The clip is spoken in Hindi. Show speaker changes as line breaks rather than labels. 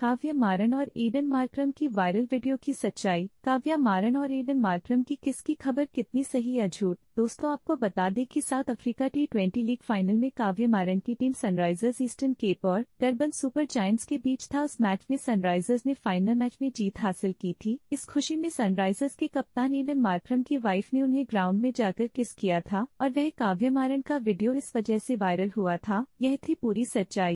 काव्या मारन और ईडन मार्क्रम की वायरल वीडियो की सच्चाई काव्या मारन और ईडन मार्क्रम की किसकी खबर कितनी सही या झूठ दोस्तों आपको बता दें कि South Africa T twenty league final में काव्य मारन की टीम सनराइजर्स ईस्टर्न केप और टर्बन सुपर जायंट्स के बीच था उस मैच में सनराइजर्स ने फाइनल मैच में जीत हासिल की थी इस खुशी में सनराइजर्स के कप्तान ईडन मार्क्रम की वाइफ ने उन्हें ग्राउंड में जाकर किस किया था और वह काव्य मारन का वीडियो इस वजह ऐसी वायरल हुआ था यह थी पूरी सच्चाई